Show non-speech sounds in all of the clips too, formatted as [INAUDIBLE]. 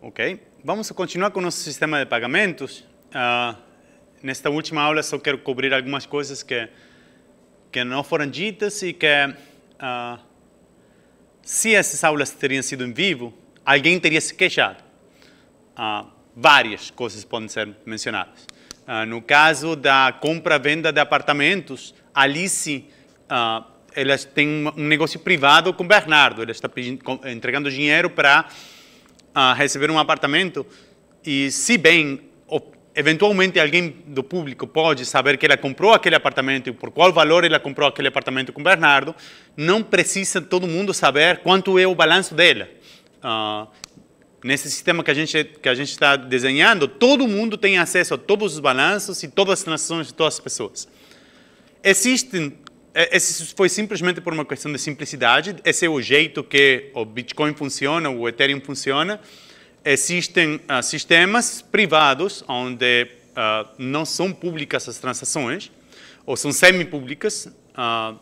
Ok? Vamos continuar com o nosso sistema de pagamentos. Uh, ah, nesta última aula, só quero cobrir algumas coisas que, que não foram ditas e que, uh, ah, se essas aulas teriam sido em vivo, alguém teria se queixado. Uh, ah, várias coisas podem ser mencionadas. no caso da compra-venda de apartamentos, Alice ela tem um negócio privado com Bernardo. Ela está pedindo, entregando dinheiro para a receber um apartamento e, se bem, eventualmente alguém do público pode saber que ela comprou aquele apartamento e por qual valor ela comprou aquele apartamento com Bernardo, não precisa todo mundo saber quanto é o balanço dela. Uh, nesse sistema que a gente que a gente está desenhando, todo mundo tem acesso a todos os balanços e todas as transações de todas as pessoas. Existem esse é, é, foi simplesmente por uma questão de simplicidade. Esse é o jeito que o Bitcoin funciona, o Ethereum funciona. Existem uh, sistemas privados onde uh, não são públicas as transações, ou são semi-públicas. Uh,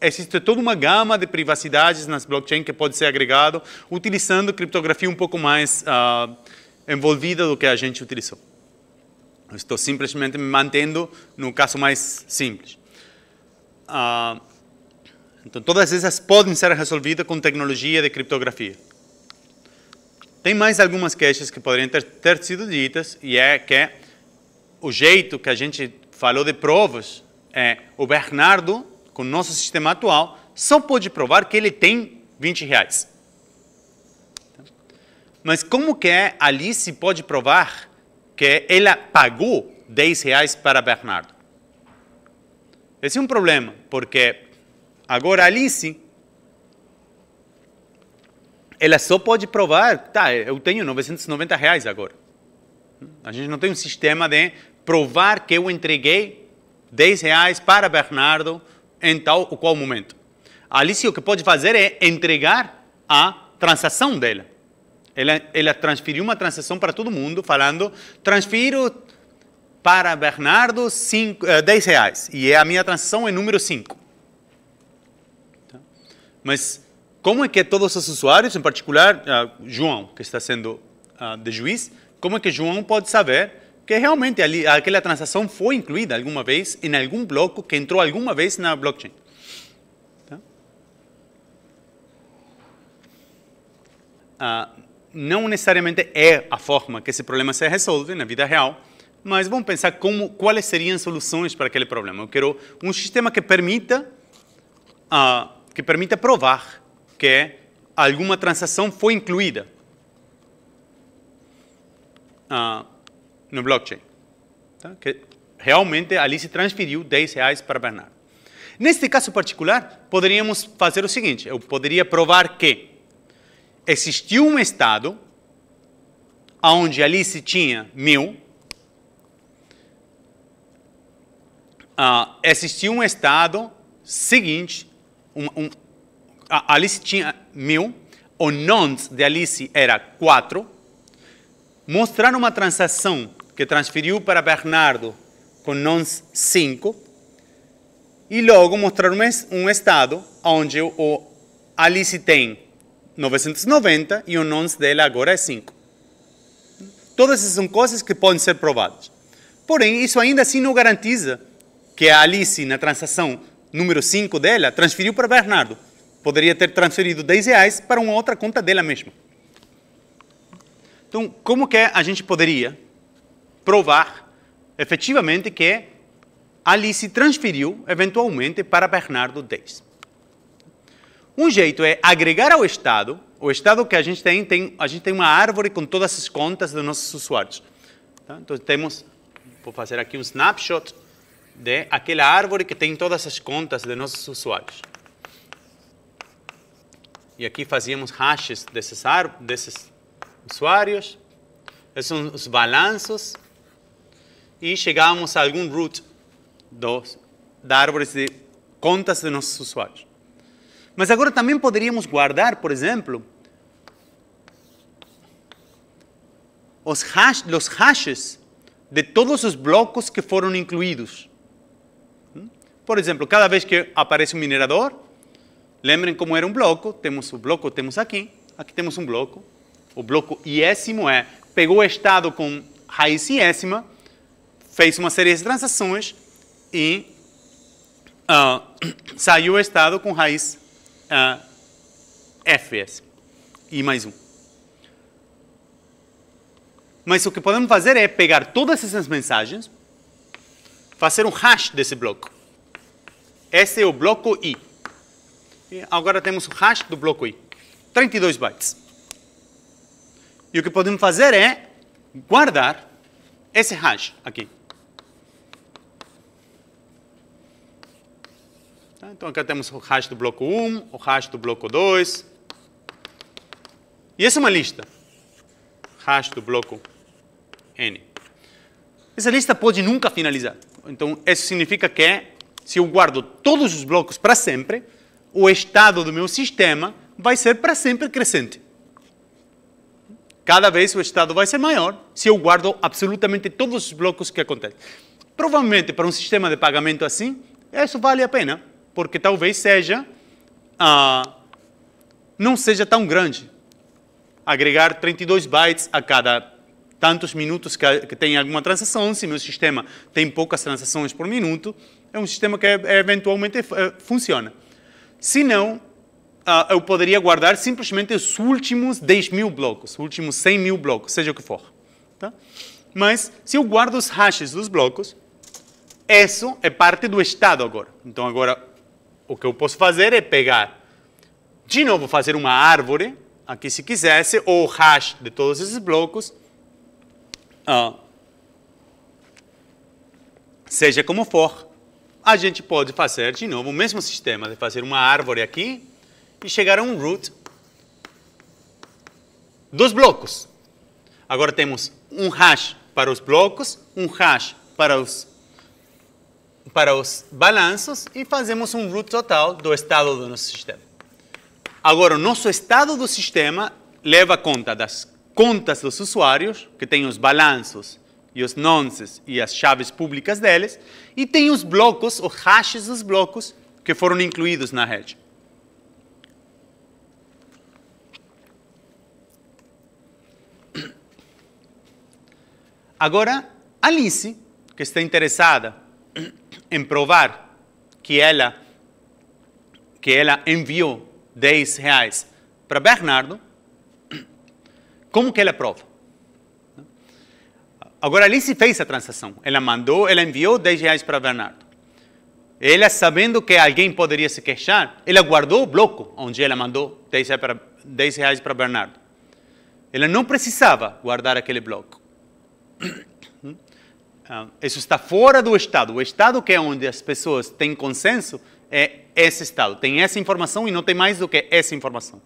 existe toda uma gama de privacidades nas blockchain que pode ser agregado utilizando criptografia um pouco mais envolvida do que a gente utilizou. Estou simplesmente me mantendo no caso mais simples. Ah, então, todas essas podem ser resolvidas com tecnologia de criptografia. Tem mais algumas queixas que poderiam ter, ter sido ditas, e é que o jeito que a gente falou de provas é o Bernardo, com o nosso sistema atual, só pode provar que ele tem 20 reais. Mas como que é Alice pode provar que ela pagou 10 reais para Bernardo. Esse é um problema, porque agora Alice, ela só pode provar, tá, eu tenho 990 reais agora. A gente não tem um sistema de provar que eu entreguei 10 reais para Bernardo em tal ou qual momento. A Alice o que pode fazer é entregar a transação dela. Ela, ela transferiu uma transação para todo mundo, falando: transfiro para Bernardo cinco, uh, eh, 10 reais. E é a minha transação é número 5. Tá? Mas como é que todos os usuários, em particular uh, João, que está sendo uh, de juiz, como é que João pode saber que realmente ali, aquela transação foi incluída alguma vez em algum bloco que entrou alguma vez na blockchain. Tá? Ah, não necessariamente é a forma que esse problema se resolve na vida real, mas vamos pensar como, quais seriam soluções para aquele problema. Eu quero um sistema que permita, uh, que permita provar que alguma transação foi incluída uh, no blockchain. Tá? Que realmente ali se transferiu 10 reais para Bernardo. Neste caso particular, poderíamos fazer o seguinte, eu poderia provar que existiu um Estado onde ali se tinha mil, uh, ah, existiu um Estado seguinte, um, um, tinha mil, o nonce de Alice era quatro Mostraram uma transação que transferiu para Bernardo com nonce cinco e logo mostraram um, um estado onde o Alice tem 990 e o nonce dela agora é 5. Todas essas são coisas que podem ser provadas. Porém, isso ainda assim não garantiza que a Alice, na transação número 5 dela, transferiu para Bernardo. Poderia ter transferido 10 reais para uma outra conta dela mesma. Então, como que a gente poderia provar efetivamente que Alice transferiu eventualmente para Bernardo 10? Um jeito é agregar ao Estado, o Estado que a gente tem, tem a gente tem uma árvore com todas as contas dos nossos usuários. Tá? Então temos, vou fazer aqui um snapshot de aquela árvore que tem todas as contas dos nossos usuários. E aqui fazíamos hashes desses, desses usuários, esses são os balanços, e chegávamos a algum root dos, da árvore de contas dos nossos usuários. Mas agora também poderíamos guardar, por exemplo, os, hash, os hashes de todos os blocos que foram incluídos. Hum? Por exemplo, cada vez que aparece um minerador, lembrem como era um bloco, temos o bloco, temos aqui, aqui temos um bloco, o bloco iésimo é, pegou o estado com raiz iésima, fez uma série de transações e uh, [CLEARS THROAT] saiu o estado com raiz uh, Fs. E mais um. Mas o que podemos fazer é pegar todas essas mensagens, fazer um hash desse bloco. Esse é o bloco I. E agora temos o hash do bloco I. 32 bytes. E o que podemos fazer é guardar esse hash aqui. Tá? Então, aqui temos o hash do bloco 1, o hash do bloco 2. E essa é uma lista. Hash do bloco N. Essa lista pode nunca finalizar. Então, isso significa que se eu guardo todos os blocos para sempre, o estado do meu sistema vai ser para sempre crescente. Cada vez o estado vai ser maior se eu guardo absolutamente todos os blocos que acontecem. Provavelmente, para um sistema de pagamento assim, isso vale a pena porque talvez seja ah, não seja tão grande. Agregar 32 bytes a cada tantos minutos que, que tem alguma transação, se meu sistema tem poucas transações por minuto, é um sistema que eh, eventualmente eh, funciona. Se não, ah, eu poderia guardar simplesmente os últimos 10 mil blocos, os últimos 100 mil blocos, seja o que for. Tá? Mas se eu guardo os hashes dos blocos, isso é parte do estado agora. Então agora o que eu posso fazer é pegar, de novo, fazer uma árvore, aqui se quisesse, ou hash de todos esses blocos, ah, seja como for, a gente pode fazer, de novo, o mesmo sistema de fazer uma árvore aqui e chegar a um root dos blocos. Agora temos um hash para os blocos, um hash para os para os balanços e fazemos um root total do estado do nosso sistema. Agora, o nosso estado do sistema leva conta das contas dos usuários, que tem os balanços e os nonces e as chaves públicas deles, e tem os blocos, os hashes dos blocos, que foram incluídos na rede. Agora, Alice, que está interessada em provar que ela, que ela enviou 10 reais para Bernardo, como que ela prova? Agora, Alice fez a transação. Ela mandou, ela enviou 10 reais para Bernardo. Ela, sabendo que alguém poderia se queixar, ela guardou o bloco onde ela mandou 10 reais para, 10 reais para Bernardo. Ela não precisava guardar aquele bloco. Ah, isso está fora do Estado. O Estado, que é onde as pessoas têm consenso, é esse Estado. Tem essa informação e não tem mais do que essa informação.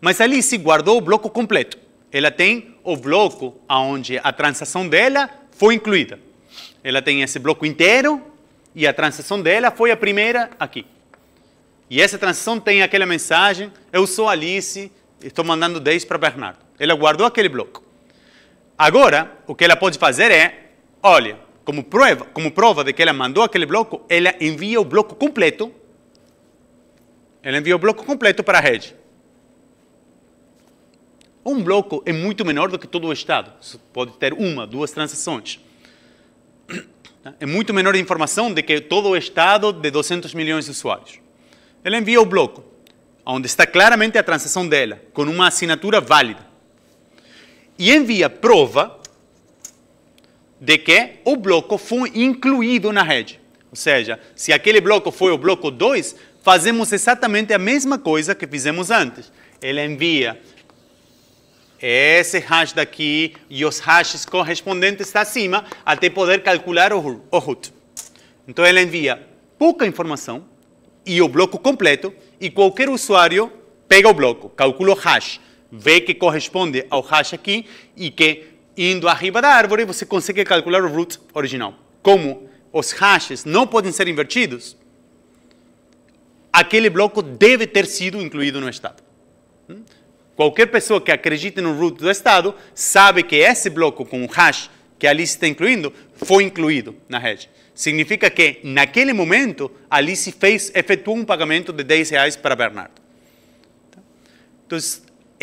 Mas ali se guardou o bloco completo. Ela tem o bloco onde a transação dela foi incluída. Ela tem esse bloco inteiro e a transação dela foi a primeira aqui. E essa transação tem aquela mensagem: eu sou Alice, estou mandando 10 para Bernardo. Ela guardou aquele bloco. Agora, o que ela pode fazer é Olha, como prova, como prova de que ela mandou aquele bloco, ela envia o bloco completo. Ela envia o bloco completo para a rede. Um bloco é muito menor do que todo o Estado. Você pode ter uma, duas transações. Tá? É muito menor a informação do que todo o Estado de 200 milhões de usuários. Ela envia o bloco, onde está claramente a transação dela, com uma assinatura válida. E envia prova de que o bloco foi incluído na rede. Ou seja, se aquele bloco foi o bloco 2, fazemos exatamente a mesma coisa que fizemos antes. Ele envia esse hash daqui e os hashes correspondentes acima até poder calcular o, o root. Então, ele envia pouca informação e o bloco completo e qualquer usuário pega o bloco, calcula o hash, vê que corresponde ao hash aqui e que indo arriba da árvore, você consegue calcular o root original. Como os hashes não podem ser invertidos, aquele bloco deve ter sido incluído no estado. Hum? Qualquer pessoa que acredite no root do estado sabe que esse bloco com o hash que Alice está incluindo foi incluído na rede. Significa que, naquele momento, Alice fez, efetuou um pagamento de 10 reais para Bernardo. Então,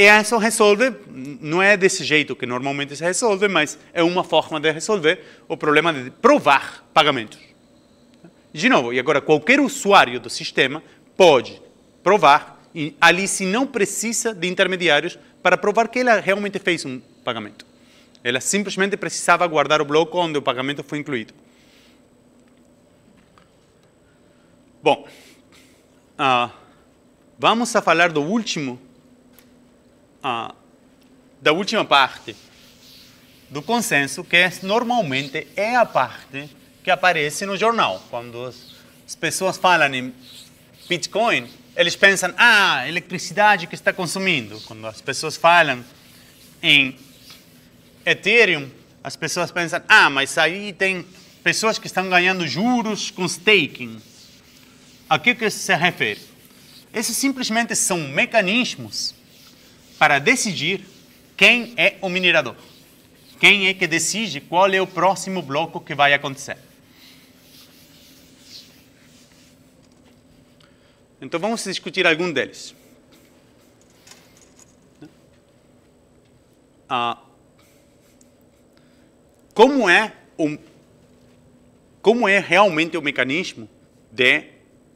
essa resolve, não é desse jeito que normalmente se resolve, mas é uma forma de resolver o problema de provar pagamentos. De novo, e agora qualquer usuário do sistema pode provar, e ali se não precisa de intermediários para provar que ela realmente fez um pagamento. Ela simplesmente precisava guardar o bloco onde o pagamento foi incluído. Bom, ah, vamos a falar do último da última parte do consenso, que é normalmente é a parte que aparece no jornal. Quando as pessoas falam em Bitcoin, eles pensam, ah, eletricidade que está consumindo. Quando as pessoas falam em Ethereum, as pessoas pensam, ah, mas aí tem pessoas que estão ganhando juros com staking. A que, que se refere? Esses simplesmente são mecanismos para decidir quem é o minerador. Quem é que decide qual é o próximo bloco que vai acontecer. Então vamos discutir algum deles. Ah, como é o, como é realmente o mecanismo de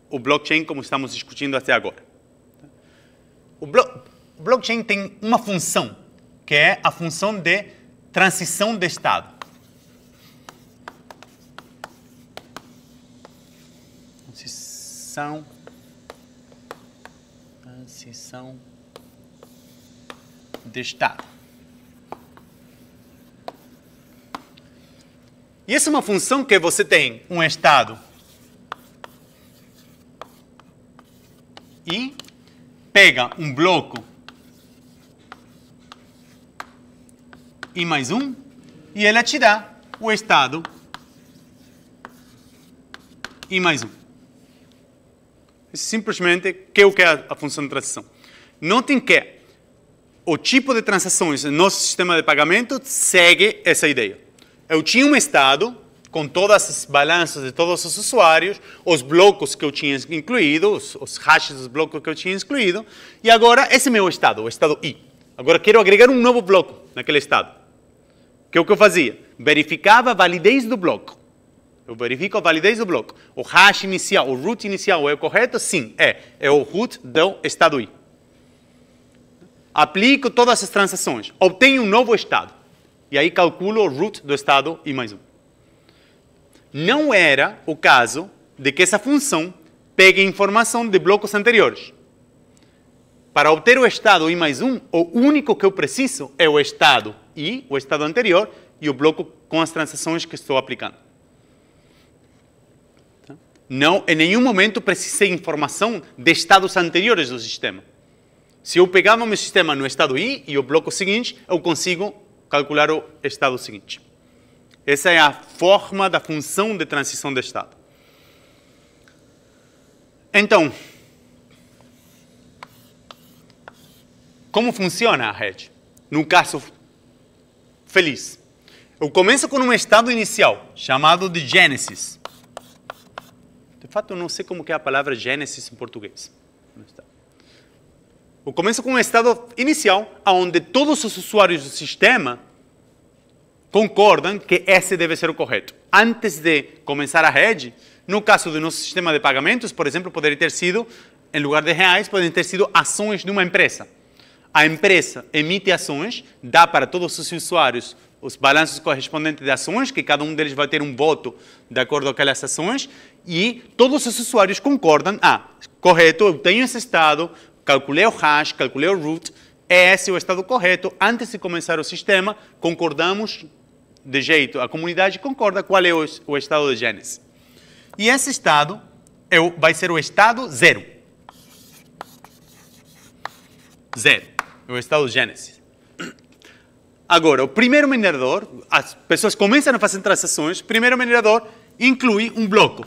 o blockchain como estamos discutindo até agora? O blo blockchain tem uma função, que é a função de transição de estado. Transição. Transição de estado. E essa é uma função que você tem um estado e pega um bloco e mais um, e ela te dá o estado e mais um. É simplesmente, que é o que é a função de transação? Notem que o tipo de transações no nosso sistema de pagamento segue essa ideia. Eu tinha um estado com todas as balanças de todos os usuários, os blocos que eu tinha incluído, os, os hashes dos blocos que eu tinha incluído, e agora esse é meu estado, o estado I. Agora quero agregar um novo bloco naquele estado. Que é o que eu fazia? Verificava a validez do bloco. Eu verifico a validez do bloco. O hash inicial, o root inicial é o correto? Sim, é. É o root do estado i. Aplico todas as transações. Obtenho um novo estado. E aí calculo o root do estado i mais 1. Não era o caso de que essa função pegue informação de blocos anteriores. Para obter o estado i mais 1, o único que eu preciso é o estado e o estado anterior e o bloco com as transações que estou aplicando. Tá? Não, em nenhum momento precisei informação de estados anteriores do sistema. Se eu pegar o meu sistema no estado I e o bloco seguinte, eu consigo calcular o estado seguinte. Essa é a forma da função de transição de estado. Então, como funciona a rede? No caso feliz. Eu começo com um estado inicial, chamado de Gênesis. De fato, eu não sei como é a palavra Gênesis em português. Eu começo com um estado inicial, onde todos os usuários do sistema concordam que esse deve ser o correto. Antes de começar a rede, no caso do nosso sistema de pagamentos, por exemplo, poderia ter sido, em lugar de reais, poderiam ter sido ações de uma empresa a empresa emite ações, dá para todos os usuários os balanços correspondentes de ações, que cada um deles vai ter um voto de acordo com aquelas ações, e todos os usuários concordam, ah, correto, eu tenho esse estado, calculei o hash, calculei o root, é esse o estado correto, antes de começar o sistema, concordamos de jeito, a comunidade concorda qual é o, o estado de Genesis. E esse estado é o, vai ser o estado zero. Zero no estado de Gênesis. Agora, o primeiro minerador, as pessoas começam a fazer transações, o primeiro minerador inclui um bloco.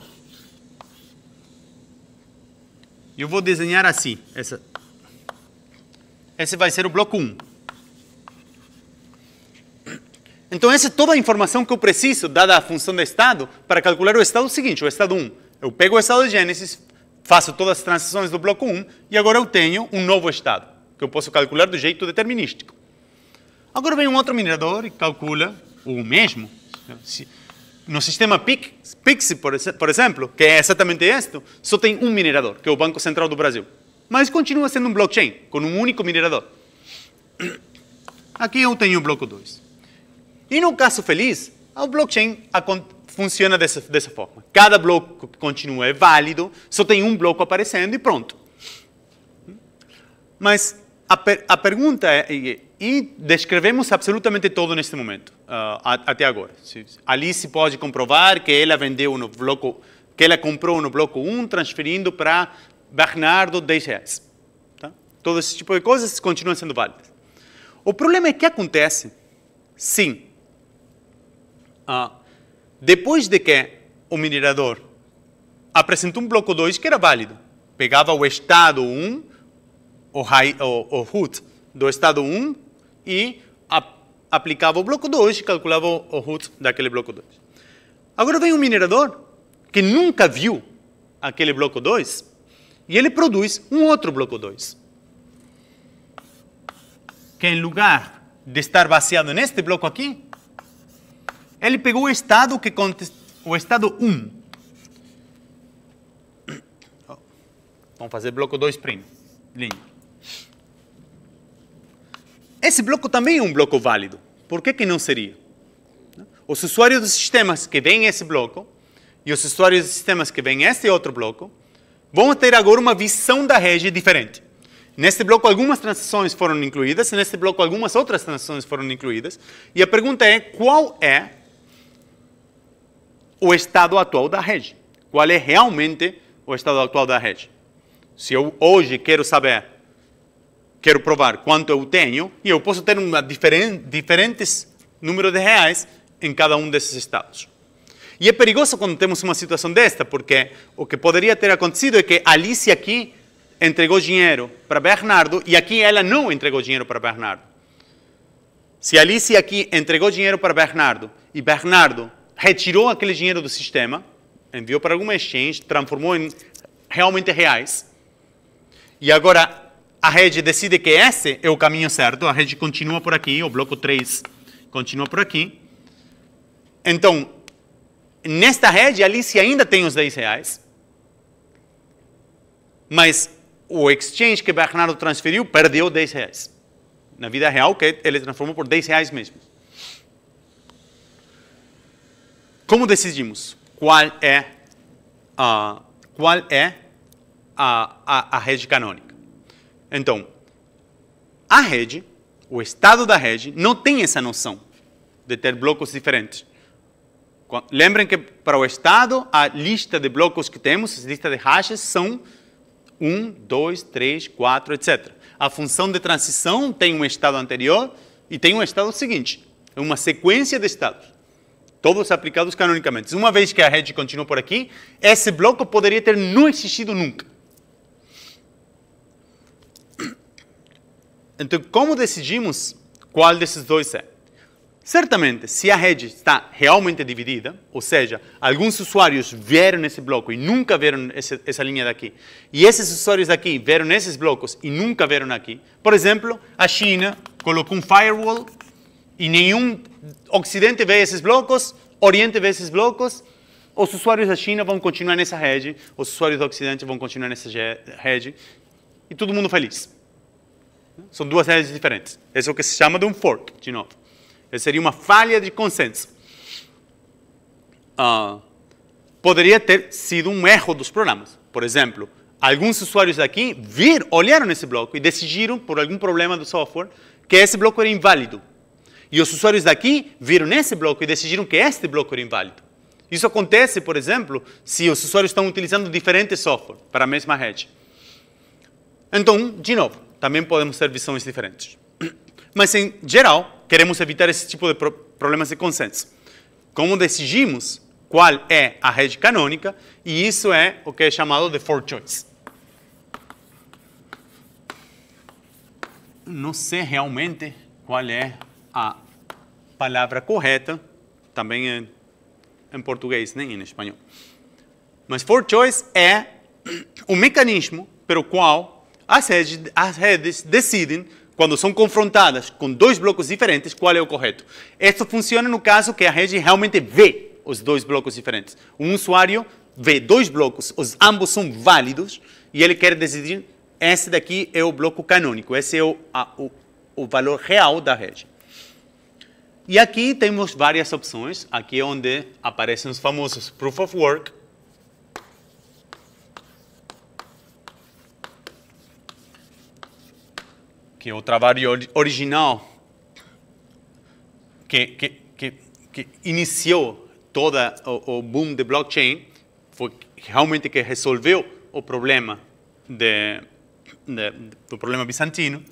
Eu vou desenhar assim. Essa. Esse vai ser o bloco 1. Então, essa é toda a informação que eu preciso, dada a função de estado, para calcular o estado seguinte, o estado 1. Eu pego o estado de Gênesis, faço todas as transações do bloco 1, e agora eu tenho um novo estado que eu posso calcular do jeito determinístico. Agora vem um outro minerador e calcula o mesmo. No sistema Pix, por exemplo, que é exatamente este, só tem um minerador, que é o Banco Central do Brasil. Mas continua sendo um blockchain, com um único minerador. Aqui eu tenho o bloco 2. E no caso feliz, o blockchain funciona dessa, dessa forma. Cada bloco que continua é válido, só tem um bloco aparecendo e pronto. Mas a, per, a, pergunta é, e descrevemos absolutamente todo neste momento, uh, até agora. ali se pode comprovar que ela vendeu no bloco, que ela comprou no bloco 1, transferindo para Bernardo 10 reais. Tá? Todo esse tipo de coisas continuam sendo válidas. O problema é que acontece, sim, uh, depois de que o minerador apresentou um bloco 2 que era válido, pegava o estado 1, o, root do estado 1 e aplicava o bloco 2 e calculava o root daquele bloco 2. Agora vem um minerador que nunca viu aquele bloco 2 e ele produz um outro bloco 2. Que em lugar de estar baseado neste bloco aqui, ele pegou o estado que o estado 1. [COUGHS] Vamos fazer bloco 2', linha. Esse bloco também é um bloco válido. Por que, que não seria? Os usuários dos sistemas que vêm esse bloco e os usuários dos sistemas que vêm esse outro bloco vão ter agora uma visão da rede diferente. Neste bloco, algumas transações foram incluídas, e neste bloco, algumas outras transações foram incluídas. E a pergunta é: qual é o estado atual da rede? Qual é realmente o estado atual da rede? Se eu hoje quero saber quero provar quanto eu tenho, e eu posso ter uma diferen diferentes números de reais em cada um desses estados. E é perigoso quando temos uma situação desta, porque o que poderia ter acontecido é que Alice aqui entregou dinheiro para Bernardo e aqui ela não entregou dinheiro para Bernardo. Se Alice aqui entregou dinheiro para Bernardo e Bernardo retirou aquele dinheiro do sistema, enviou para alguma exchange, transformou em realmente reais, e agora a rede decide que esse é o caminho certo, a rede continua por aqui, o bloco 3 continua por aqui. Então, nesta rede, Alice ainda tem os 10 reais, mas o exchange que Bernardo transferiu perdeu 10 reais. Na vida real, que ele transformou por 10 reais mesmo. Como decidimos qual é a, qual é a, a, a rede canônica? Então, a rede, o estado da rede, não tem essa noção de ter blocos diferentes. Lembrem que para o estado, a lista de blocos que temos, a lista de hashes, são 1, 2, 3, 4, etc. A função de transição tem um estado anterior e tem um estado seguinte. É uma sequência de estados, todos aplicados canonicamente. Uma vez que a rede continua por aqui, esse bloco poderia ter não existido nunca. Então, como decidimos qual desses dois é? Certamente, se a rede está realmente dividida, ou seja, alguns usuários vieram nesse bloco e nunca viram essa, essa linha daqui, e esses usuários daqui viram esses blocos e nunca viram aqui, por exemplo, a China colocou um firewall e nenhum Ocidente vê esses blocos, Oriente vê esses blocos, os usuários da China vão continuar nessa rede, os usuários do Ocidente vão continuar nessa rede, e todo mundo feliz. São duas redes diferentes. Esse é o que se chama de um fork, de novo. Esse seria uma falha de consenso. Uh, poderia ter sido um erro dos programas. Por exemplo, alguns usuários daqui viram, olharam esse bloco e decidiram, por algum problema do software, que esse bloco era inválido. E os usuários daqui viram esse bloco e decidiram que este bloco era inválido. Isso acontece, por exemplo, se os usuários estão utilizando diferentes software para a mesma rede. Então, de novo, também podemos ter visões diferentes. Mas, em geral, queremos evitar esse tipo de pro problemas de consenso. Como decidimos qual é a rede canônica, e isso é o que é chamado de for choice. Não sei realmente qual é a palavra correta, também em, em português, nem em espanhol. Mas for choice é o mecanismo pelo qual as redes, as redes decidem, quando são confrontadas com dois blocos diferentes, qual é o correto. Isso funciona no caso que a rede realmente vê os dois blocos diferentes. Um usuário vê dois blocos, os ambos são válidos, e ele quer decidir, esse daqui é o bloco canônico, esse é o, a, o, o valor real da rede. E aqui temos várias opções, aqui é onde aparecem os famosos Proof of Work, que o trabalho original que, que, que, que iniciou todo o, o, boom de blockchain foi realmente que resolveu o problema de, de, do problema bizantino.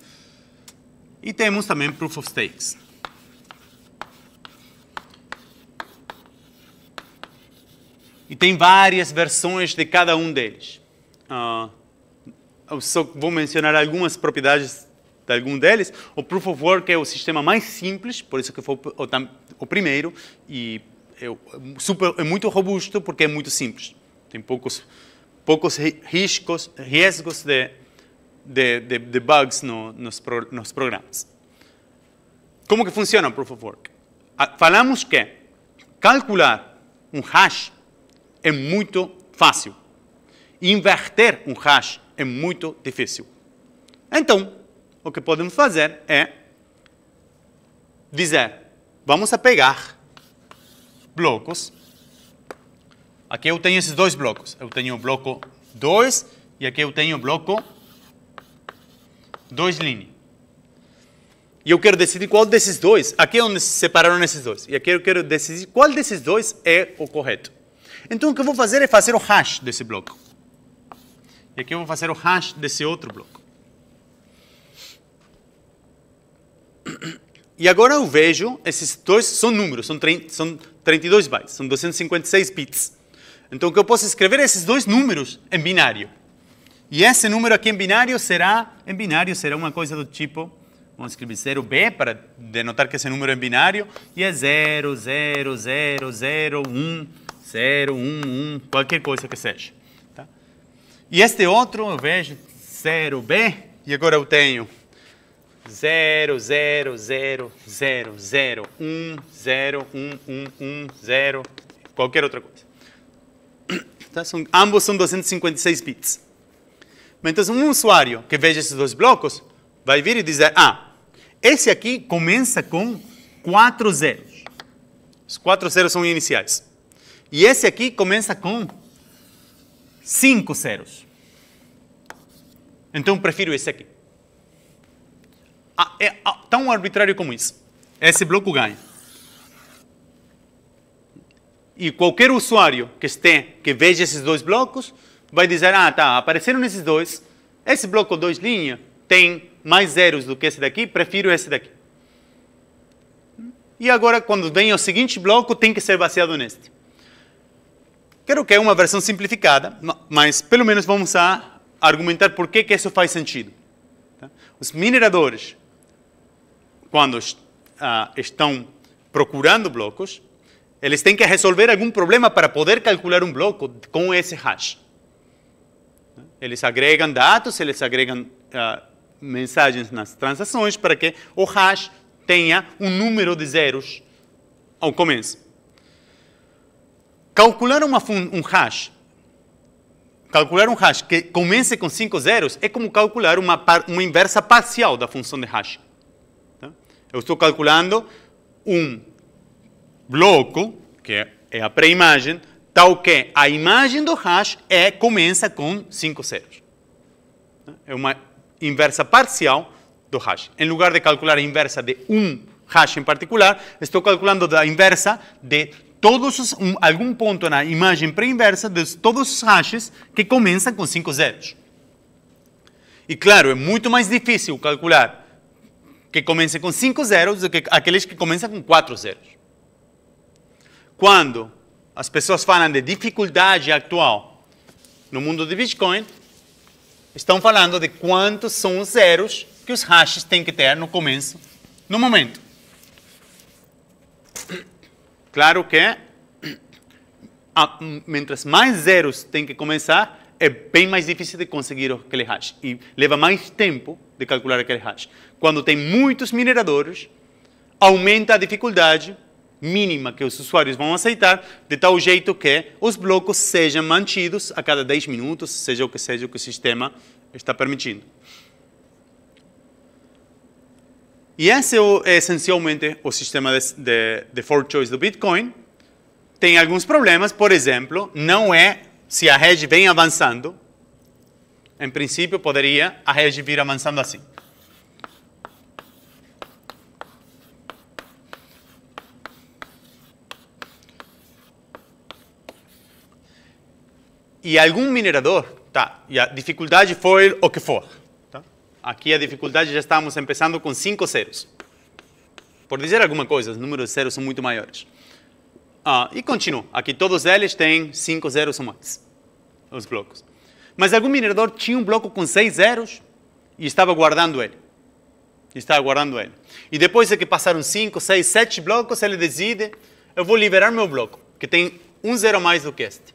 E temos também proof of stakes. E tem várias versões de cada um deles. Uh, eu só vou mencionar algumas propriedades de algum deles. O Proof of Work é o sistema mais simples, por isso que foi o, o primeiro, e é, super, é muito robusto porque é muito simples. Tem poucos, poucos riscos, riscos de, de, de, de bugs no, nos, pro, nos programas. Como que funciona o Proof of Work? Falamos que calcular um hash é muito fácil. Inverter um hash é muito difícil. Então, o que podemos fazer é dizer, vamos a pegar blocos. Aqui eu tenho esses dois blocos. Eu tenho o bloco 2 e aqui eu tenho o bloco 2 linha. E eu quero decidir qual desses dois, aqui é onde se separaram esses dois, e aqui eu quero decidir qual desses dois é o correto. Então o que eu vou fazer é fazer o hash desse bloco. E aqui eu vou fazer o hash desse outro bloco. [CLEARS THROAT] E agora eu vejo, esses dois são números, são, são 32 bytes, são 256 bits. Então que eu posso escrever é esses dois números em binário. E esse número aqui em binário será, em binário será uma coisa do tipo, vamos escrever 0b para denotar que esse número é em binário, e é 0, 0, 0, 0, 1, 0, 1, 1, qualquer coisa que seja. Tá? E este outro eu vejo 0b, e agora eu tenho zero zero zero zero zero um zero um um um zero qualquer outra coisa. [COUGHS] Tá? São, ambos são 256 bits. Mas então um usuário que veja esses dois blocos vai vir e dizer, ah, esse aqui começa com quatro zeros. Os quatro zeros são iniciais. E esse aqui começa com cinco zeros. Então prefiro esse aqui. Ah, é ah, tão tá arbitrário como isso. Esse bloco ganha. E qualquer usuário que esteja, que veja esses dois blocos, vai dizer, ah, tá, apareceram esses dois, esse bloco dois linhas tem mais zeros do que esse daqui, prefiro esse daqui. E agora, quando vem o seguinte bloco, tem que ser baseado neste. Quero que é uma versão simplificada, mas pelo menos vamos a argumentar por que, que isso faz sentido. Tá? Os mineradores quando ah, estão procurando blocos, eles têm que resolver algum problema para poder calcular um bloco com esse hash. Eles agregam dados, eles agregam ah, mensagens nas transações para que o hash tenha um número de zeros ao começo. Calcular um hash, calcular um hash que comece com cinco zeros é como calcular uma, uma inversa parcial da função de hash. Eu estou calculando um bloco, que é a pré-imagem, tal que a imagem do hash é, começa com cinco zeros. É uma inversa parcial do hash. Em lugar de calcular a inversa de um hash em particular, estou calculando a inversa de todos os, um, algum ponto na imagem pré-inversa de todos os hashes que começam com cinco zeros. E claro, é muito mais difícil calcular que comecem com cinco zeros do que aqueles que começam com quatro zeros. Quando as pessoas falam de dificuldade atual no mundo de Bitcoin, estão falando de quantos são os zeros que os hashes têm que ter no começo, no momento. Claro que, a, ah, mientras mais zeros tem que começar, é bem mais difícil de conseguir aquele hash e leva mais tempo de calcular aquele hash. Quando tem muitos mineradores, aumenta a dificuldade mínima que os usuários vão aceitar, de tal jeito que os blocos sejam mantidos a cada 10 minutos, seja o que seja o que o sistema está permitindo. E esse é, é essencialmente o sistema de, de, de for choice do Bitcoin. Tem alguns problemas, por exemplo, não é, se a rede vem avançando, em princípio, poderia a rede vir avançando assim. E algum minerador, tá, e a dificuldade foi o que for. Tá? Aqui a dificuldade já estamos começando com cinco zeros. Por dizer alguma coisa, os números de zeros são muito maiores. Ah, e continua. Aqui todos eles têm cinco zeros ou mais, os blocos. Mas algum minerador tinha um bloco com seis zeros e estava guardando ele. E estava guardando ele. E depois é que passaram cinco, seis, sete blocos, ele decide, eu vou liberar meu bloco, que tem um zero a mais do que este.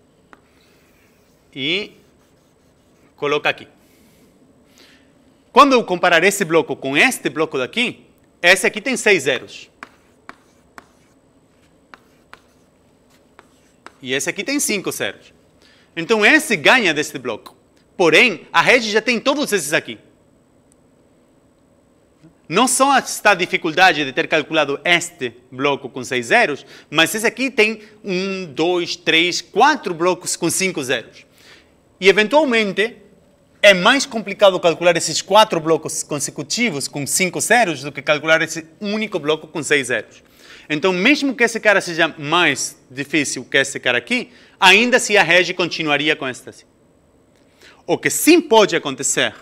E coloca aqui. Quando eu comparar esse bloco com este bloco daqui, esse aqui tem seis zeros. E esse aqui tem cinco zeros. Então esse ganha deste bloco. Porém, a rede já tem todos esses aqui. Não só está a dificuldade de ter calculado este bloco com seis zeros, mas esse aqui tem um, dois, três, quatro blocos com cinco zeros. E eventualmente é mais complicado calcular esses quatro blocos consecutivos com cinco zeros do que calcular esse único bloco com seis zeros. Então, mesmo que esse cara seja mais difícil que esse cara aqui, ainda se assim a rede continuaria com êxtase. O que sim pode acontecer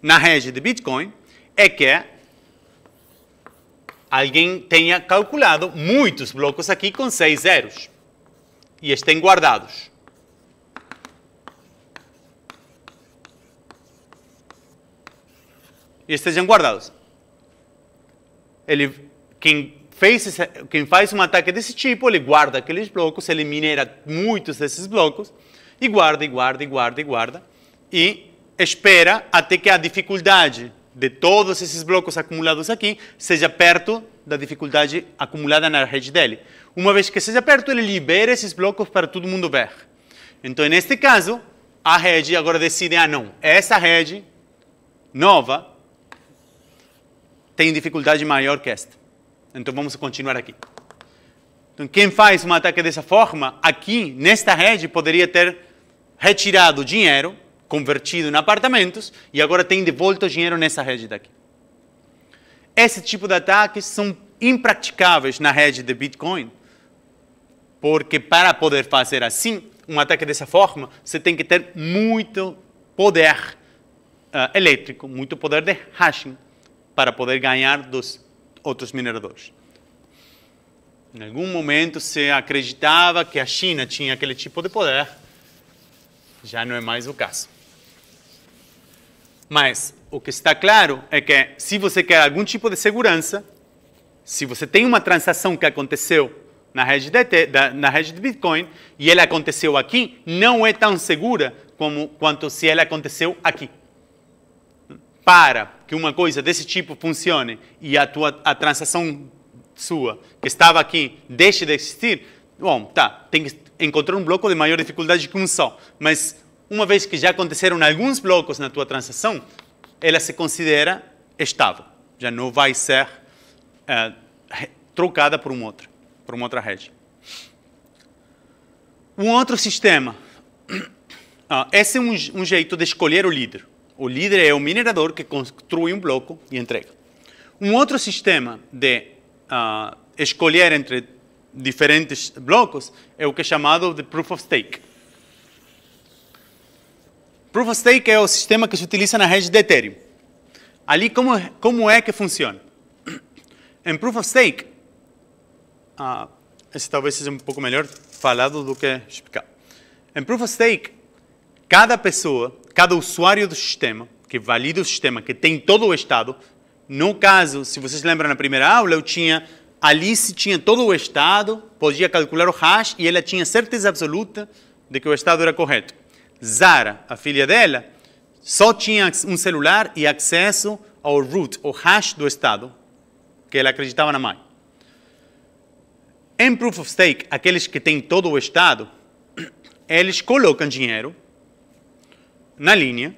na rede de Bitcoin é que alguém tenha calculado muitos blocos aqui com seis zeros e estão guardados. E estejam guardados. Ele, quem fez esse, quem faz um ataque desse tipo, ele guarda aqueles blocos, ele minera muitos desses blocos e guarda, e guarda, e guarda, e guarda, e espera até que a dificuldade de todos esses blocos acumulados aqui seja perto da dificuldade acumulada na rede dele. Uma vez que seja perto, ele libera esses blocos para todo mundo ver. Então, neste caso, a rede agora decide, ah não, essa rede nova tem dificuldade maior que esta. Então vamos continuar aqui. Então, quem faz um ataque dessa forma, aqui, nesta rede, poderia ter retirado dinheiro, convertido em apartamentos, e agora tem de volta o dinheiro nessa rede daqui. Esse tipo de ataques são impraticáveis na rede de Bitcoin, porque para poder fazer assim, um ataque dessa forma, você tem que ter muito poder uh, elétrico, muito poder de hashing, para poder ganhar dos outros mineradores. Em algum momento se acreditava que a China tinha aquele tipo de poder, já não é mais o caso. Mas o que está claro é que se você quer algum tipo de segurança, se você tem uma transação que aconteceu na rede, de, da, na rede de Bitcoin e ela aconteceu aqui, não é tão segura como quanto se ela aconteceu aqui. Para que uma coisa desse tipo funcione e a tua a transação sua que estava aqui deixe de existir, bom, tá, tem que encontrar um bloco de maior dificuldade que um só. Mas uma vez que já aconteceram alguns blocos na tua transação, ela se considera estável. Já não vai ser é, trocada por um outro, por uma outra rede. Um outro sistema. [COUGHS] Ah, esse é um, um jeito de escolher o líder. O líder é o minerador que construi um bloco e entrega. Um outro sistema de uh, ah, escolher entre diferentes blocos é o que é chamado de proof of stake. Proof of stake é o sistema que se utiliza na rede de Ethereum. Ali, como, como é que funciona? Em proof of stake, uh, ah, esse talvez seja um pouco melhor falado do que explicar. Em proof of stake, cada pessoa cada usuário do sistema, que valida o sistema, que tem todo o estado. No caso, se vocês lembram na primeira aula, eu tinha Alice tinha todo o estado, podia calcular o hash e ela tinha certeza absoluta de que o estado era correto. Zara, a filha dela, só tinha um celular e acesso ao root, o hash do estado, que ela acreditava na mãe. Em proof of stake, aqueles que têm todo o estado, [COUGHS] eles colocam dinheiro na linha,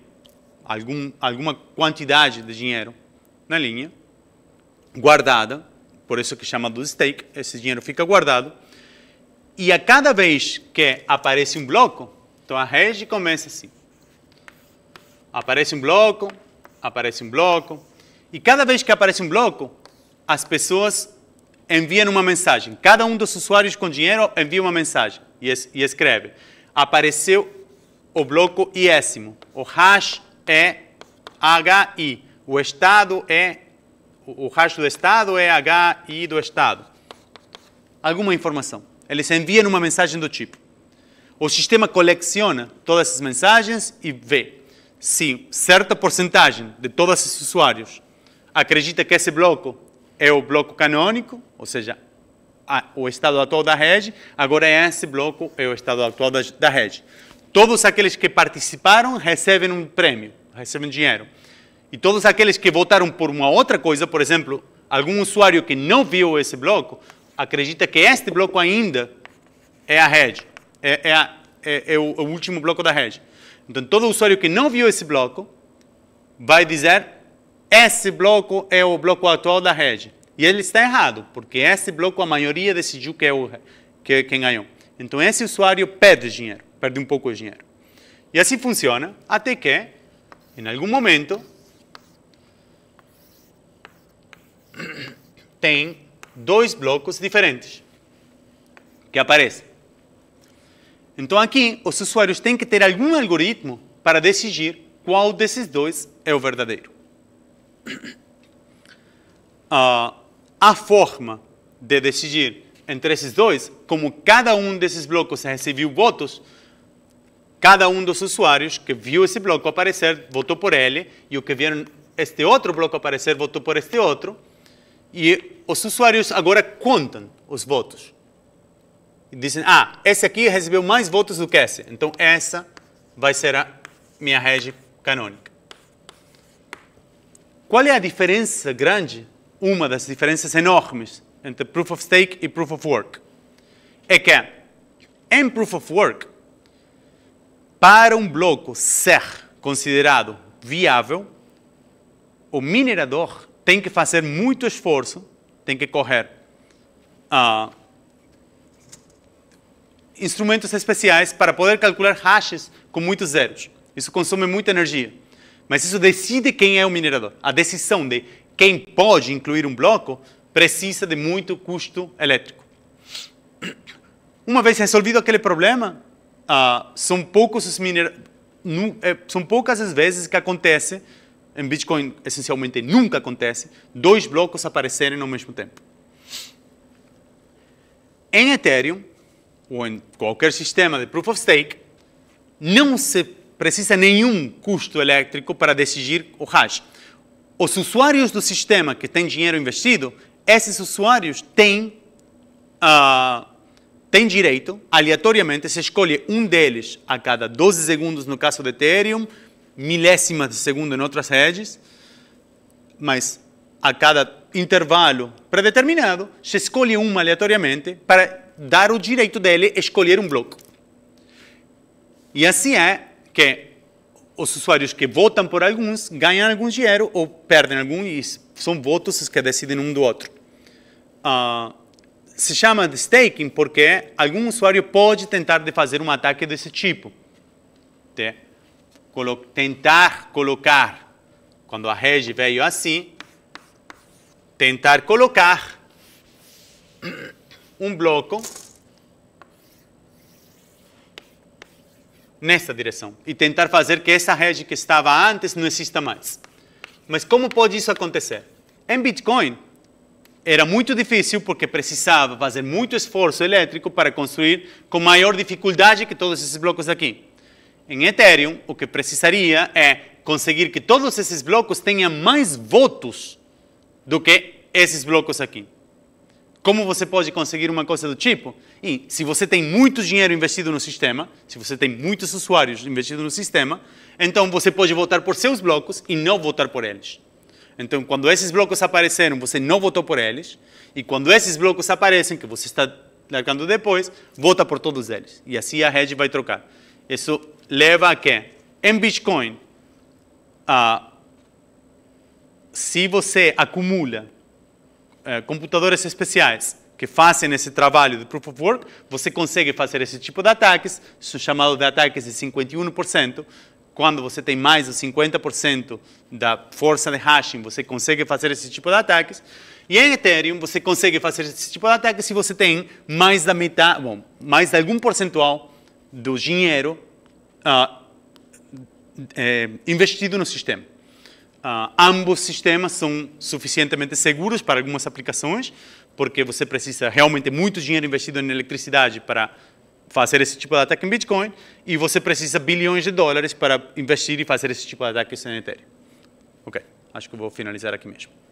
algum, alguma quantidade de dinheiro na linha, guardada, por isso que chama do stake, esse dinheiro fica guardado, e a cada vez que aparece um bloco, então a rede começa assim. Aparece um bloco, aparece um bloco, e cada vez que aparece um bloco, as pessoas enviam uma mensagem. Cada um dos usuários com dinheiro envia uma mensagem e escreve: apareceu o bloco iésimo. O hash é HI. O estado é o hash do estado é HI do estado. Alguma informação. Eles enviam uma mensagem do tipo. O sistema coleciona todas essas mensagens e vê se certa porcentagem de todos esses usuários acredita que esse bloco é o bloco canônico, ou seja, a, o estado atual da rede, agora é esse bloco é o estado atual da, da rede. Todos aqueles que participaram recebem um prêmio, recebem dinheiro. E todos aqueles que votaram por uma outra coisa, por exemplo, algum usuário que não viu esse bloco, acredita que este bloco ainda é a rede, é, é, a, é, é o, é o, último bloco da rede. Então, todo usuário que não viu esse bloco vai dizer esse bloco é o bloco atual da rede. E ele está errado, porque esse bloco a maioria decidiu que é o, que, é quem ganhou. Então, esse usuário perde dinheiro perde um pouco de dinheiro. E assim funciona até que, em algum momento, [COUGHS] tem dois blocos diferentes que aparecem. Então aqui, os usuários têm que ter algum algoritmo para decidir qual desses dois é o verdadeiro. Uh, [COUGHS] a forma de decidir entre esses dois, como cada um desses blocos recebeu votos, cada um dos usuários que viu esse bloco aparecer votou por ele, e o que viu este outro bloco aparecer votou por este outro, e os usuários agora contam os votos. E dizem, ah, esse aqui recebeu mais votos do que esse, então essa vai ser a minha rede canônica. Qual é a diferença grande, uma das diferenças enormes entre Proof of Stake e Proof of Work? É que em Proof of Work, para um bloco ser considerado viável, o minerador tem que fazer muito esforço, tem que correr ah, instrumentos especiais para poder calcular hashes com muitos zeros. Isso consome muita energia. Mas isso decide quem é o minerador. A decisão de quem pode incluir um bloco precisa de muito custo elétrico. Uma vez resolvido aquele problema, ah, são poucos os mineradores, é, são poucas as vezes que acontece, em Bitcoin essencialmente nunca acontece, dois blocos aparecerem ao mesmo tempo. Em Ethereum, ou em qualquer sistema de Proof of Stake, não se precisa nenhum custo elétrico para decidir o hash. Os usuários do sistema que têm dinheiro investido, esses usuários têm uh, tem direito, aleatoriamente, se escolhe um deles a cada 12 segundos no caso do Ethereum, milésimas de segundo em outras redes, mas a cada intervalo predeterminado, se escolhe um aleatoriamente para dar o direito dele escolher um bloco. E assim é que os usuários que votam por alguns ganham algum dinheiro ou perdem algum e são votos que decidem um do outro. Uh, se chama de staking porque algum usuário pode tentar de fazer um ataque desse tipo. De colo tentar colocar, quando a rede veio assim, tentar colocar [COUGHS] um bloco nessa direção e tentar fazer que essa rede que estava antes não exista mais. Mas como pode isso acontecer? Em Bitcoin, era muito difícil porque precisava fazer muito esforço elétrico para construir com maior dificuldade que todos esses blocos aqui. Em Ethereum, o que precisaria é conseguir que todos esses blocos tenham mais votos do que esses blocos aqui. Como você pode conseguir uma coisa do tipo? E se você tem muito dinheiro investido no sistema, se você tem muitos usuários investidos no sistema, então você pode votar por seus blocos e não votar por eles. Então, quando esses blocos apareceram, você não votou por eles. E quando esses blocos aparecem, que você está largando depois, vota por todos eles. E assim a rede vai trocar. Isso leva a que, em Bitcoin, se você acumula eh, computadores especiais que fazem esse trabalho de Proof of Work, você consegue fazer esse tipo de ataques, são é chamados de ataques de 51%, quando você tem mais de 50% da força de hashing, você consegue fazer esse tipo de ataques. E em Ethereum, você consegue fazer esse tipo de ataque se você tem mais da metade, bom, mais de algum percentual do dinheiro ah, é, investido no sistema. Ah, ambos sistemas são suficientemente seguros para algumas aplicações, porque você precisa realmente muito dinheiro investido em eletricidade para fazer esse tipo de ataque em Bitcoin e você precisa bilhões de dólares para investir e fazer esse tipo de ataque em Ethereum. Ok, acho que vou finalizar aqui mesmo.